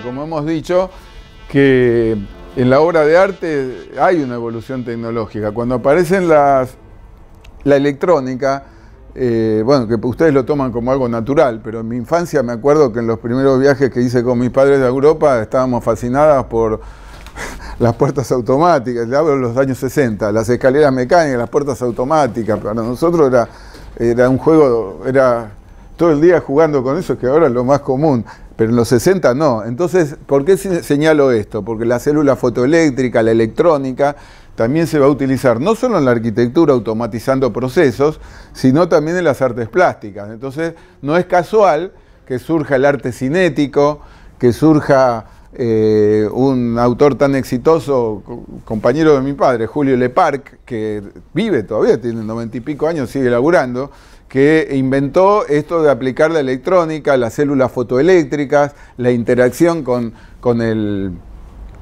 como hemos dicho, que en la obra de arte hay una evolución tecnológica. Cuando aparecen las, la electrónica, eh, bueno, que ustedes lo toman como algo natural, pero en mi infancia me acuerdo que en los primeros viajes que hice con mis padres de Europa estábamos fascinadas por las puertas automáticas, le hablo de los años 60, las escaleras mecánicas, las puertas automáticas, para nosotros era, era un juego, era todo el día jugando con eso, que ahora es lo más común. Pero en los 60 no. Entonces, ¿por qué señalo esto? Porque la célula fotoeléctrica, la electrónica, también se va a utilizar no solo en la arquitectura automatizando procesos, sino también en las artes plásticas. Entonces, no es casual que surja el arte cinético, que surja eh, un autor tan exitoso, compañero de mi padre, Julio Leparc, que vive todavía, tiene noventa y pico años, sigue laburando, que inventó esto de aplicar la electrónica, las células fotoeléctricas, la interacción con, con, el,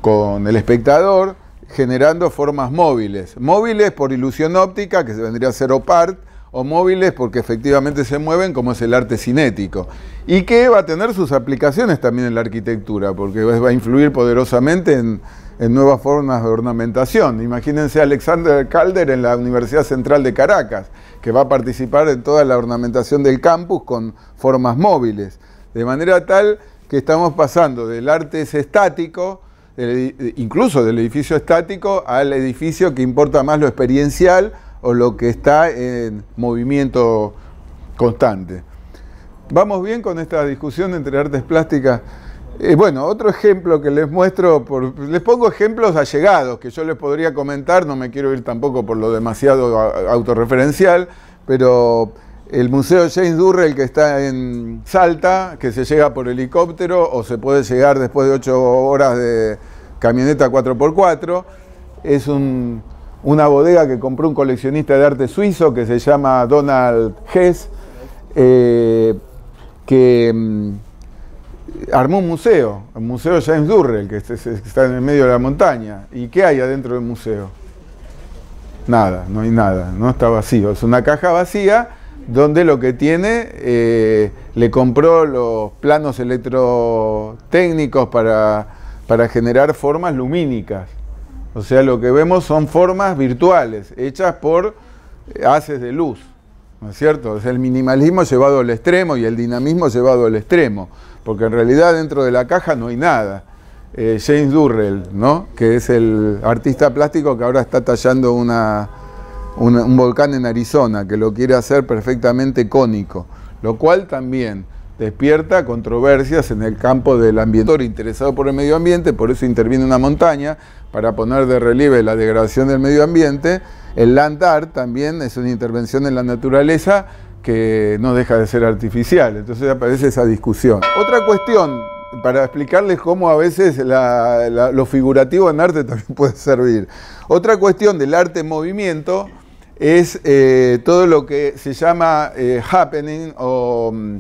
con el espectador, generando formas móviles. Móviles por ilusión óptica, que se vendría a ser OPART, o móviles porque efectivamente se mueven, como es el arte cinético. Y que va a tener sus aplicaciones también en la arquitectura, porque va a influir poderosamente en, en nuevas formas de ornamentación. Imagínense a Alexander Calder en la Universidad Central de Caracas, que va a participar en toda la ornamentación del campus con formas móviles. De manera tal que estamos pasando del arte estático, incluso del edificio estático, al edificio que importa más lo experiencial o lo que está en movimiento constante. ¿Vamos bien con esta discusión entre artes plásticas? Eh, bueno, otro ejemplo que les muestro, les pongo ejemplos allegados que yo les podría comentar, no me quiero ir tampoco por lo demasiado autorreferencial, pero el Museo James Durrell que está en Salta, que se llega por helicóptero o se puede llegar después de ocho horas de camioneta 4x4, es una bodega que compró un coleccionista de arte suizo que se llama Donald Hess, eh, que mm, armó un museo, el Museo James Durrell, que está en el medio de la montaña. ¿Y qué hay adentro del museo? Nada, no hay nada, no está vacío. Es una caja vacía donde lo que tiene, eh, le compró los planos electrotécnicos para, para generar formas lumínicas. O sea, lo que vemos son formas virtuales, hechas por haces de luz. ¿no es cierto? Es el minimalismo llevado al extremo y el dinamismo llevado al extremo, porque en realidad dentro de la caja no hay nada. Eh, James Durrell, ¿no? que es el artista plástico que ahora está tallando un volcán en Arizona, que lo quiere hacer perfectamente cónico, lo cual también despierta controversias en el campo del ambiental. interesado por el medio ambiente, por eso interviene una montaña para poner de relieve la degradación del medio ambiente el land art también es una intervención en la naturaleza que no deja de ser artificial, entonces aparece esa discusión. Otra cuestión para explicarles cómo a veces lo figurativo en arte también puede servir. Otra cuestión del arte en movimiento es eh, todo lo que se llama eh, happening o mm,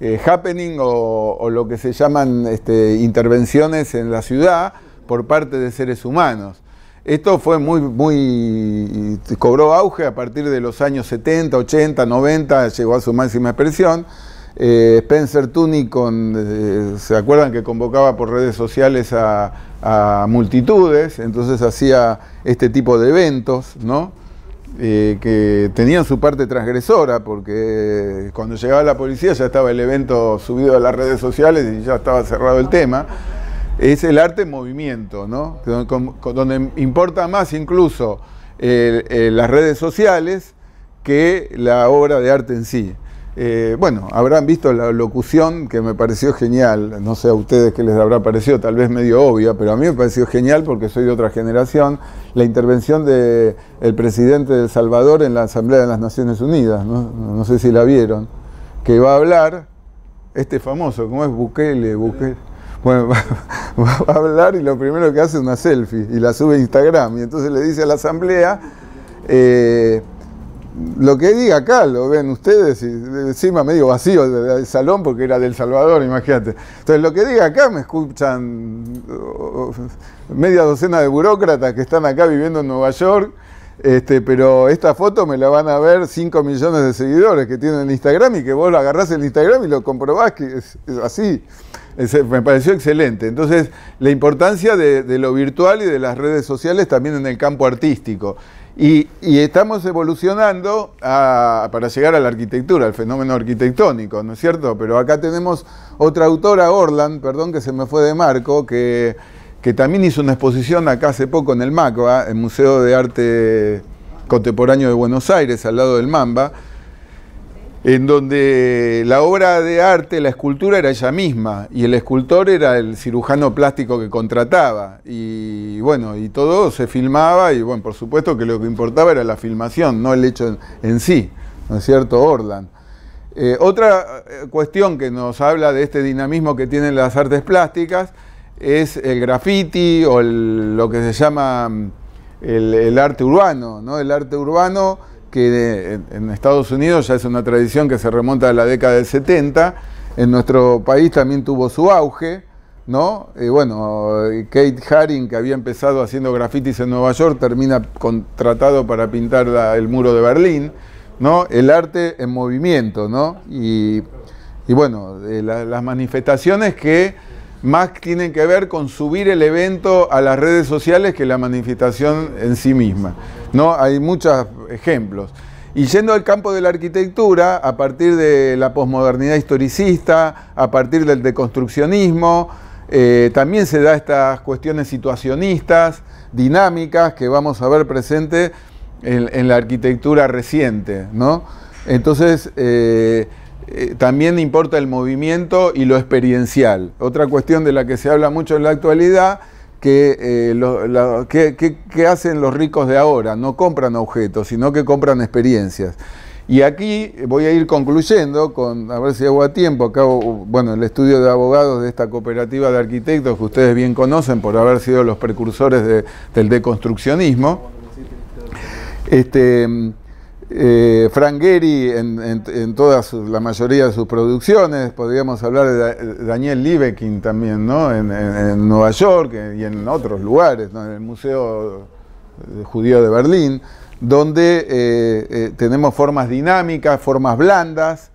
eh, happening o, lo que se llaman este, intervenciones en la ciudad por parte de seres humanos. Esto fue muy, muy, cobró auge a partir de los años 70, 80, 90, llegó a su máxima expresión. Eh, Spencer Tooney, eh, ¿se acuerdan que convocaba por redes sociales a, multitudes? Entonces hacía este tipo de eventos, ¿no? Eh, que tenían su parte transgresora, porque cuando llegaba la policía ya estaba el evento subido a las redes sociales y ya estaba cerrado el tema es el arte en movimiento, ¿no? donde importa más incluso eh, las redes sociales que la obra de arte en sí. Eh, bueno, habrán visto la locución que me pareció genial, no sé a ustedes qué les habrá parecido, tal vez medio obvia, pero a mí me pareció genial porque soy de otra generación, la intervención del presidente de El Salvador en la Asamblea de las Naciones Unidas, ¿no? no sé si la vieron, que va a hablar este famoso, ¿cómo es? Bukele, Bukele. Bueno, va, a hablar y lo primero que hace es una selfie y la sube a Instagram. Y entonces le dice a la asamblea, eh, lo que diga acá lo ven ustedes, y encima medio vacío el salón porque era del Salvador, imagínate. Entonces lo que diga acá me escuchan media docena de burócratas que están acá viviendo en Nueva York este, pero esta foto me la van a ver 5 millones de seguidores que tienen en Instagram y que vos lo agarrás en Instagram y lo comprobás que es, así. Eh, me pareció excelente. Entonces, la importancia de, lo virtual y de las redes sociales también en el campo artístico. Y, estamos evolucionando para llegar a la arquitectura, al fenómeno arquitectónico, ¿no es cierto? Pero acá tenemos otra autora, Orland, perdón que se me fue de marco, que que también hizo una exposición acá hace poco en el MACBA, ¿ah? el Museo de Arte Contemporáneo de Buenos Aires, al lado del Mamba, en donde la obra de arte, la escultura era ella misma y el escultor era el cirujano plástico que contrataba. Y bueno, y todo se filmaba y bueno, por supuesto que lo que importaba era la filmación, no el hecho en, sí, ¿no es cierto, Orlan? Eh, otra eh, cuestión que nos habla de este dinamismo que tienen las artes plásticas es el graffiti o lo que se llama mm, el, arte urbano, ¿no? El arte urbano que eh, en Estados Unidos ya es una tradición que se remonta a la década del 70, en nuestro país también tuvo su auge, ¿no? Y eh, bueno, eh, Kate Haring, que había empezado haciendo grafitis en Nueva York, termina contratado para pintar el muro de Berlín, ¿no? El arte en movimiento, ¿no? Y, bueno, las manifestaciones que más tienen que ver con subir el evento a las redes sociales que la manifestación en sí misma. ¿no? Hay muchos ejemplos. Y yendo al campo de la arquitectura, a partir de la posmodernidad historicista, a partir del deconstruccionismo, eh, también se da estas cuestiones situacionistas, dinámicas, que vamos a ver presente en, la arquitectura reciente. ¿no? Entonces, eh, eh, también importa el movimiento y lo experiencial. Otra cuestión de la que se habla mucho en la actualidad, eh, que, hacen los ricos de ahora, no compran objetos, sino que compran experiencias. Y aquí voy a ir concluyendo, con, a ver si hago a tiempo, acá, bueno, el estudio de abogados de esta cooperativa de arquitectos que ustedes bien conocen por haber sido los precursores del deconstruccionismo. Este, eh, Frank Gehry en, toda todas la mayoría de sus producciones, podríamos hablar de Daniel Liebekin también, ¿no? En, Nueva York eh, y en otros lugares, en el Museo Judío de Berlín, donde eh, tenemos formas dinámicas, formas blandas,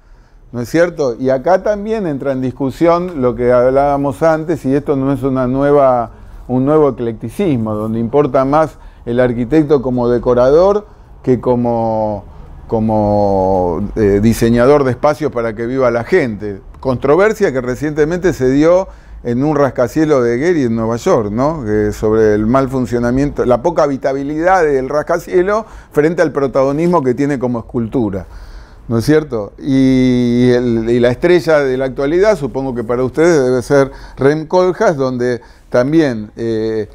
¿no es cierto? Y acá también entra en discusión lo que hablábamos antes, y esto no es una nueva, un nuevo eclecticismo, donde importa más el arquitecto como decorador, que como, como eh, diseñador de espacios para que viva la gente. Controversia que recientemente se dio en un rascacielos de Gary en Nueva York, ¿no? Eh, sobre el mal funcionamiento, la poca habitabilidad del rascacielo frente al protagonismo que tiene como escultura. ¿No es cierto? Y, la estrella de la actualidad, supongo que para ustedes debe ser Rem Koolhaas, donde también eh,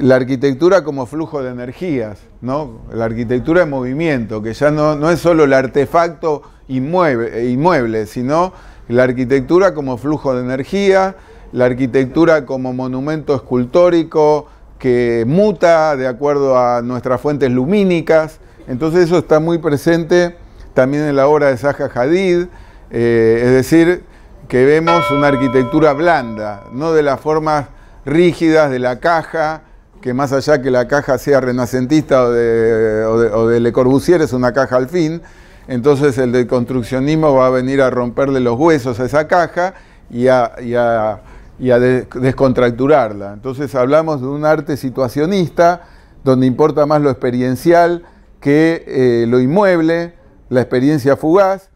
la arquitectura como flujo de energías, ¿no? la arquitectura de movimiento, que ya no, es solo el artefacto eh, inmueble, sino la arquitectura como flujo de energía, la arquitectura como monumento escultórico que muta de acuerdo a nuestras fuentes lumínicas. Entonces eso está muy presente también en la obra de Zaha Hadid, eh, es decir, que vemos una arquitectura blanda, no de las formas rígidas de la caja, que más allá que la caja sea renacentista o de, Le Corbusier, es una caja al fin, entonces el deconstruccionismo va a venir a romperle los huesos a esa caja y a, y a, descontracturarla. Entonces hablamos de un arte situacionista donde importa más lo experiencial que eh, lo inmueble, la experiencia fugaz,